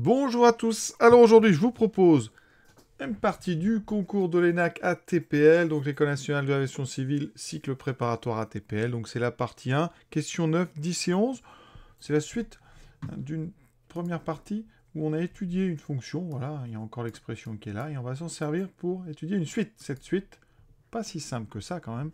Bonjour à tous, alors aujourd'hui je vous propose une partie du concours de l'ENAC ATPL, donc l'École nationale de l'aviation civile, cycle préparatoire ATPL, donc c'est la partie 1, question 9, 10 et 11, c'est la suite d'une première partie où on a étudié une fonction, voilà, il y a encore l'expression qui est là, et on va s'en servir pour étudier une suite, cette suite, pas si simple que ça quand même,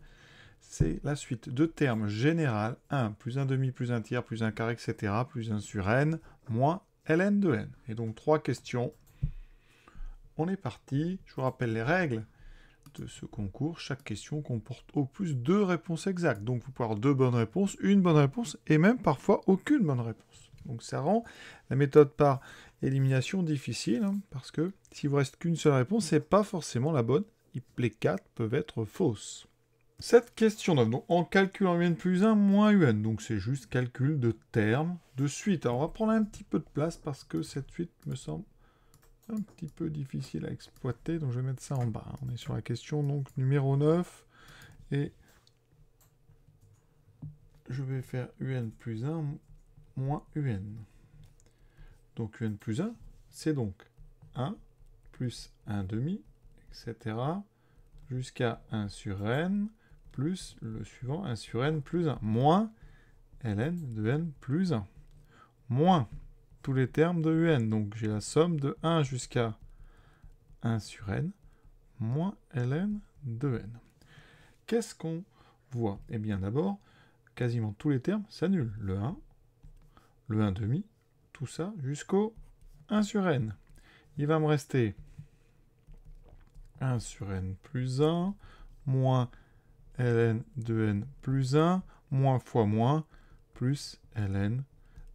c'est la suite de termes général 1 plus 1 demi plus 1 tiers plus 1 carré, etc. plus 1 sur n moins ln de n. Et donc trois questions. On est parti. Je vous rappelle les règles de ce concours. Chaque question comporte au plus deux réponses exactes. Donc vous pouvez avoir deux bonnes réponses, une bonne réponse et même parfois aucune bonne réponse. Donc ça rend la méthode par élimination difficile hein, parce que s'il vous reste qu'une seule réponse, n'est pas forcément la bonne. Les quatre peuvent être fausses cette question 9, donc en calculant UN plus 1 moins UN, donc c'est juste calcul de termes de suite. Alors on va prendre un petit peu de place parce que cette suite me semble un petit peu difficile à exploiter, donc je vais mettre ça en bas. On est sur la question donc numéro 9, et je vais faire UN plus 1 moins UN. Donc UN plus 1, c'est donc 1 plus 1 demi, etc. jusqu'à 1 sur N plus le suivant, 1 sur n plus 1, moins ln de n plus 1, moins tous les termes de un. Donc j'ai la somme de 1 jusqu'à 1 sur n, moins ln de n. Qu'est-ce qu'on voit Eh bien d'abord, quasiment tous les termes s'annulent. Le 1, le 1 demi, tout ça jusqu'au 1 sur n. Il va me rester 1 sur n plus 1, moins ln de n plus 1, moins fois moins, plus ln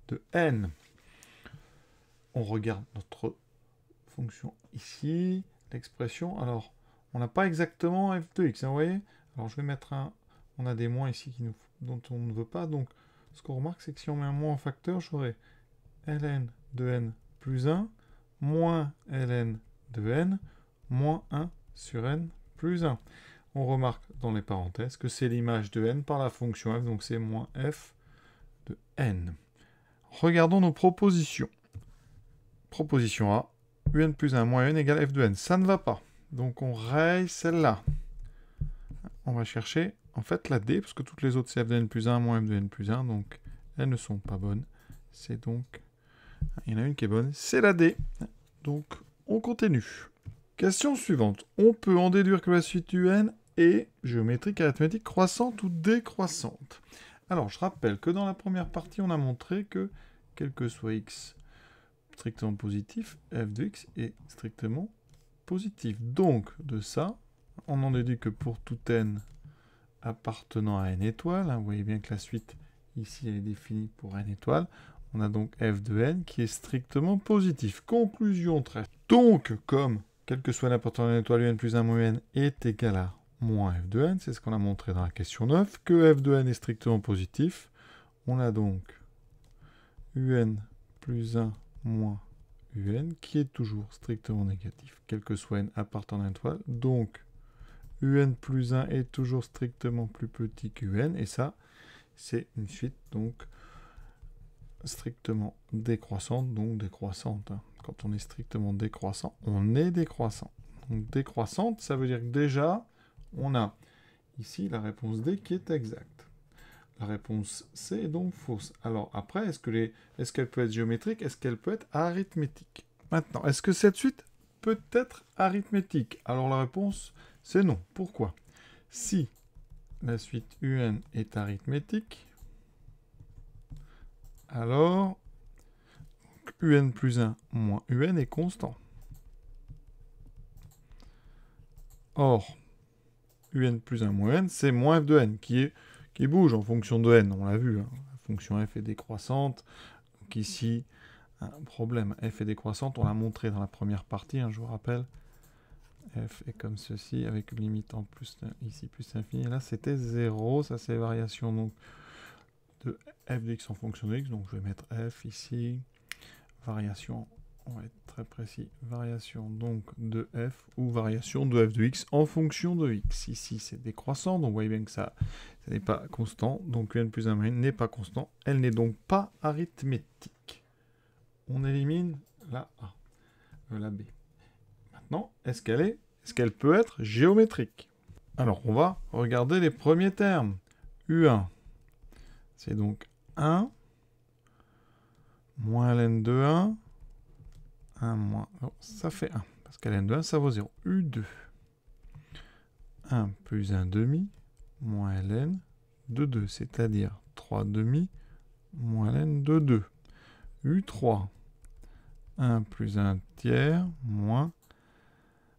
de n. On regarde notre fonction ici, l'expression. Alors, on n'a pas exactement f de x, hein, vous voyez Alors, je vais mettre un... On a des moins ici qui dont on ne veut pas, donc ce qu'on remarque, c'est que si on met un moins en facteur, j'aurai ln de n plus 1, moins ln de n, moins 1 sur n plus 1. On remarque dans les parenthèses que c'est l'image de n par la fonction f, donc c'est moins f de n. Regardons nos propositions. Proposition A, un plus 1 moins n égale f de n. Ça ne va pas. Donc on raye celle-là. On va chercher en fait la D, parce que toutes les autres c'est f de n plus 1 moins f de n plus 1, donc elles ne sont pas bonnes. C'est donc... Il y en a une qui est bonne, c'est la D. Donc on continue. Question suivante. On peut en déduire que la suite UN... n et géométrique arithmétique croissante ou décroissante. Alors, je rappelle que dans la première partie, on a montré que, quel que soit x strictement positif, f de x est strictement positif. Donc, de ça, on en déduit que pour tout n appartenant à n étoiles, hein, vous voyez bien que la suite ici elle est définie pour n étoiles, on a donc f de n qui est strictement positif. Conclusion très. Donc, comme quel que soit n de étoile un plus 1 moins n est égal à moins f de n, c'est ce qu'on a montré dans la question 9, que f de n est strictement positif. On a donc un plus 1 moins un qui est toujours strictement négatif, quel que soit n appartenant à l'étoile. Donc un plus 1 est toujours strictement plus petit que un, et ça, c'est une suite donc strictement décroissante, donc décroissante. Hein. Quand on est strictement décroissant, on est décroissant. Donc décroissante, ça veut dire que déjà, on a ici la réponse D qui est exacte. La réponse C est donc fausse. Alors après, est-ce qu'elle peut être géométrique Est-ce qu'elle peut être arithmétique Maintenant, est-ce que cette suite peut être arithmétique Alors la réponse, c'est non. Pourquoi Si la suite UN est arithmétique, alors UN plus 1 moins UN est constant. Or, un plus 1 moins n, c'est moins f de n, qui, est, qui bouge en fonction de n, on l'a vu. Hein. La fonction f est décroissante, donc ici, un problème, f est décroissante, on l'a montré dans la première partie, hein, je vous rappelle. f est comme ceci, avec une limite en plus, ici plus infini, là c'était 0, ça c'est variation donc de f de x en fonction de x, donc je vais mettre f ici, variation on va être très précis, variation donc de f ou variation de f de x en fonction de x. Ici c'est décroissant, donc vous voyez bien que ça, n'est pas constant, donc n plus 1 n'est pas constant, elle n'est donc pas arithmétique. On élimine la A, euh, la B. Maintenant, est-ce qu'elle est, est-ce qu'elle peut être géométrique Alors on va regarder les premiers termes. U1, c'est donc 1 moins ln de 1 1 moins. ça fait 1. Parce qu'à de 1, ça vaut 0. U2. 1 plus 1 demi moins ln de 2, c'est-à-dire 3 demi moins ln de 2. U3. 1 plus 1 tiers moins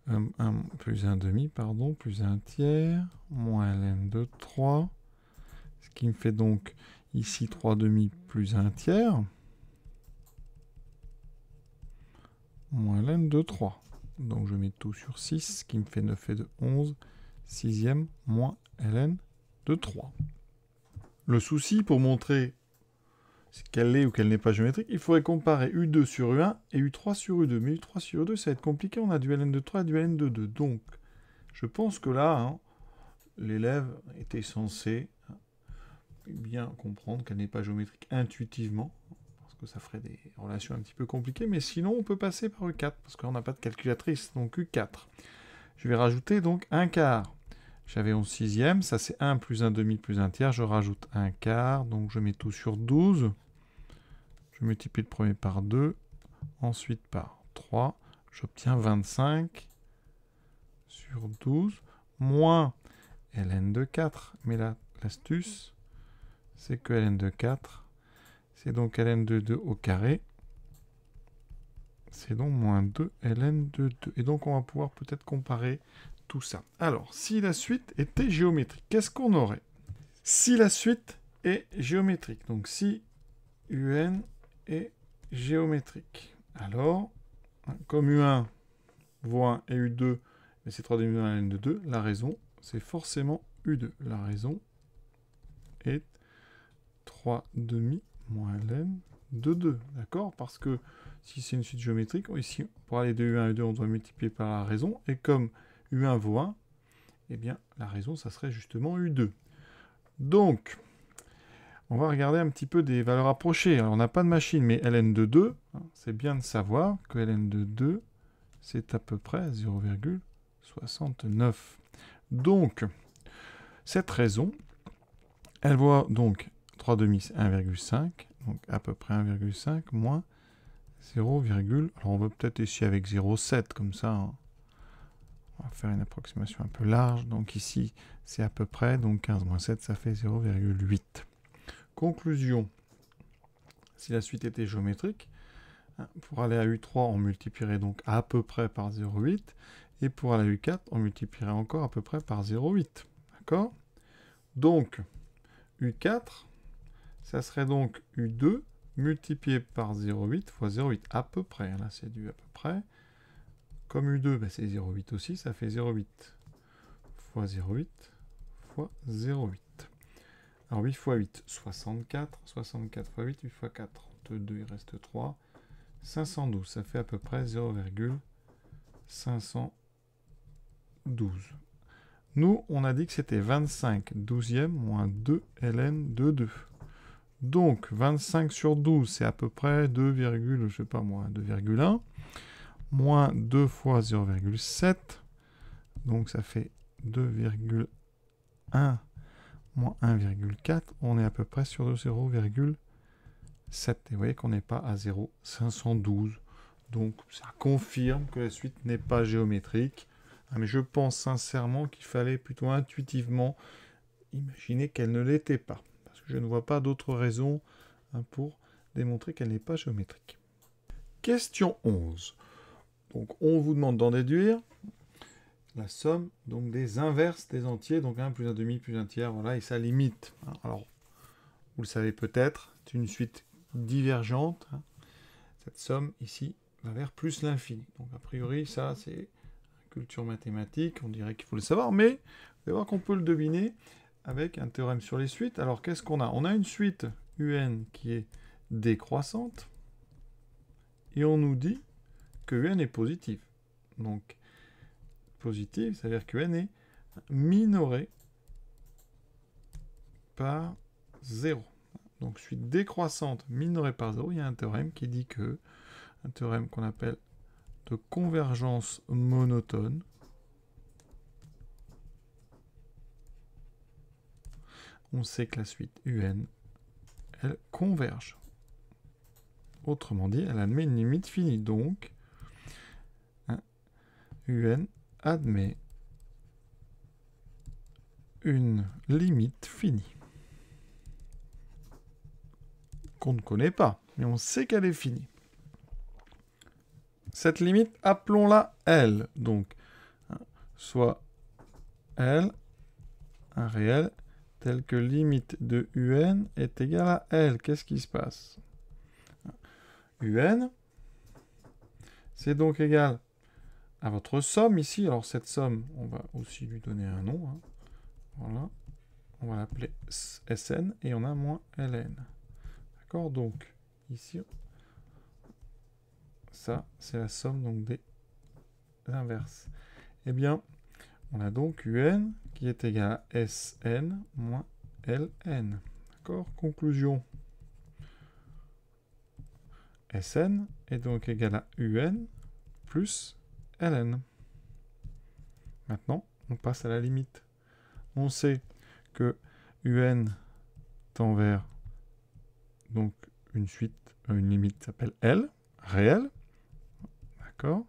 1 euh, plus 1 demi, pardon, plus 1 tiers, moins ln de 3, ce qui me fait donc ici 3 demi plus 1 tiers, Moins ln de 3. Donc je mets tout sur 6, ce qui me fait 9 et 2, 11. Sixième moins ln de 3. Le souci pour montrer qu'elle est ou qu'elle n'est pas géométrique, il faudrait comparer U2 sur U1 et U3 sur U2. Mais U3 sur U2, ça va être compliqué, on a du ln de 3 et du ln de 2. Donc, je pense que là, hein, l'élève était censé bien comprendre qu'elle n'est pas géométrique intuitivement ça ferait des relations un petit peu compliquées, mais sinon on peut passer par U4, parce qu'on n'a pas de calculatrice, donc U4. Je vais rajouter donc un quart. J'avais 11 sixième, ça c'est 1 plus 1 demi plus 1 tiers, je rajoute un quart, donc je mets tout sur 12. Je multiplie le premier par 2, ensuite par 3, j'obtiens 25 sur 12, moins ln de 4. Mais là, l'astuce, c'est que ln de 4, c'est donc ln de 2 au carré. C'est donc moins 2 ln de 2. Et donc on va pouvoir peut-être comparer tout ça. Alors, si la suite était géométrique, qu'est-ce qu'on aurait Si la suite est géométrique, donc si un est géométrique, alors, comme u1 vaut 1 et u2, mais c'est 3 demi ln de 2, la raison, c'est forcément u2. La raison est 3 demi moins ln de 2, d'accord Parce que si c'est une suite géométrique, ici, pour aller de U1 à U2, on doit multiplier par la raison, et comme U1 vaut 1, eh bien, la raison, ça serait justement U2. Donc, on va regarder un petit peu des valeurs approchées. Alors, on n'a pas de machine, mais ln de 2, hein, c'est bien de savoir que ln de 2, c'est à peu près 0,69. Donc, cette raison, elle voit donc 3 demi, c'est 1,5. Donc à peu près 1,5 moins 0, alors on va peut-être ici avec 0,7 comme ça. Hein. On va faire une approximation un peu large. Donc ici, c'est à peu près. Donc 15 moins 7, ça fait 0,8. Conclusion. Si la suite était géométrique, hein, pour aller à U3, on multiplierait donc à peu près par 0,8. Et pour aller à U4, on multiplierait encore à peu près par 0,8. D'accord Donc, U4, ça serait donc U2 multiplié par 0,8 fois 0,8, à peu près. Là, c'est du à peu près. Comme U2, ben, c'est 0,8 aussi, ça fait 0,8 fois 0,8 fois 0,8. Alors 8 fois 8, 64. 64 fois 8, 8 fois 4, 32, il reste 3. 512, ça fait à peu près 0,512. Nous, on a dit que c'était 25 douzièmes moins 2 ln de 2. Donc 25 sur 12, c'est à peu près 2, je sais pas moi, 2,1 moins 2 fois 0,7. Donc ça fait 2,1 moins 1,4. On est à peu près sur 0,7. Et vous voyez qu'on n'est pas à 0,512. Donc ça confirme que la suite n'est pas géométrique. Ah, mais je pense sincèrement qu'il fallait plutôt intuitivement imaginer qu'elle ne l'était pas. Je ne vois pas d'autre raison hein, pour démontrer qu'elle n'est pas géométrique. Question 11. Donc on vous demande d'en déduire la somme donc des inverses des entiers, donc 1 plus 1 demi plus 1 tiers, voilà, et sa limite. Hein. Alors, vous le savez peut-être, c'est une suite divergente. Hein. Cette somme ici va vers plus l'infini. Donc a priori, ça c'est culture mathématique, on dirait qu'il faut le savoir, mais vous allez voir qu'on peut le deviner avec un théorème sur les suites. Alors qu'est-ce qu'on a On a une suite UN qui est décroissante et on nous dit que UN est positif. Donc positive, ça veut dire que UN est minoré par 0. Donc suite décroissante minorée par 0, il y a un théorème qui dit que, un théorème qu'on appelle de convergence monotone, on sait que la suite UN, elle converge. Autrement dit, elle admet une limite finie. Donc, UN hein, admet une limite finie. Qu'on ne connaît pas, mais on sait qu'elle est finie. Cette limite, appelons-la L. Donc, hein, soit L, un réel, telle que limite de un est égale à L. Qu'est-ce qui se passe un, c'est donc égal à votre somme ici. Alors cette somme, on va aussi lui donner un nom. Hein. Voilà. On va l'appeler SN et on a moins LN. D'accord Donc ici, ça, c'est la somme donc des inverses. Eh bien, on a donc UN qui est égal à SN moins LN. D'accord Conclusion. SN est donc égal à UN plus LN. Maintenant, on passe à la limite. On sait que UN tend vers donc une suite, euh, une limite s'appelle L, réelle. D'accord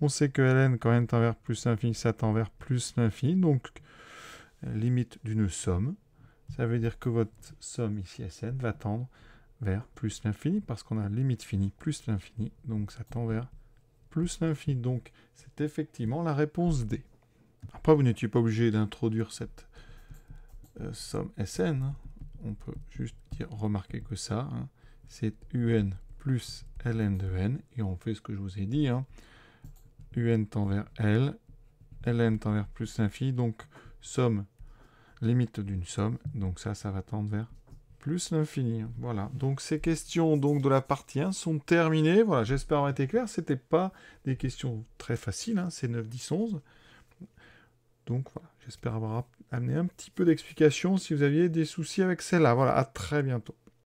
on sait que ln quand n tend vers plus l'infini, ça tend vers plus l'infini, donc euh, limite d'une somme. Ça veut dire que votre somme ici Sn va tendre vers plus l'infini, parce qu'on a limite finie plus l'infini, donc ça tend vers plus l'infini. Donc c'est effectivement la réponse D. Après, vous n'étiez pas obligé d'introduire cette euh, somme Sn. Hein. On peut juste remarquer que ça, hein, c'est Un plus Ln de N, et on fait ce que je vous ai dit. Hein un tend vers L, Ln tend vers plus l'infini, donc somme, limite d'une somme, donc ça, ça va tendre vers plus l'infini. Voilà, donc ces questions donc, de la partie 1 sont terminées. Voilà, j'espère avoir été clair. ce n'était pas des questions très faciles, hein. c'est 9, 10, 11. Donc voilà, j'espère avoir amené un petit peu d'explication si vous aviez des soucis avec celle-là. Voilà, à très bientôt.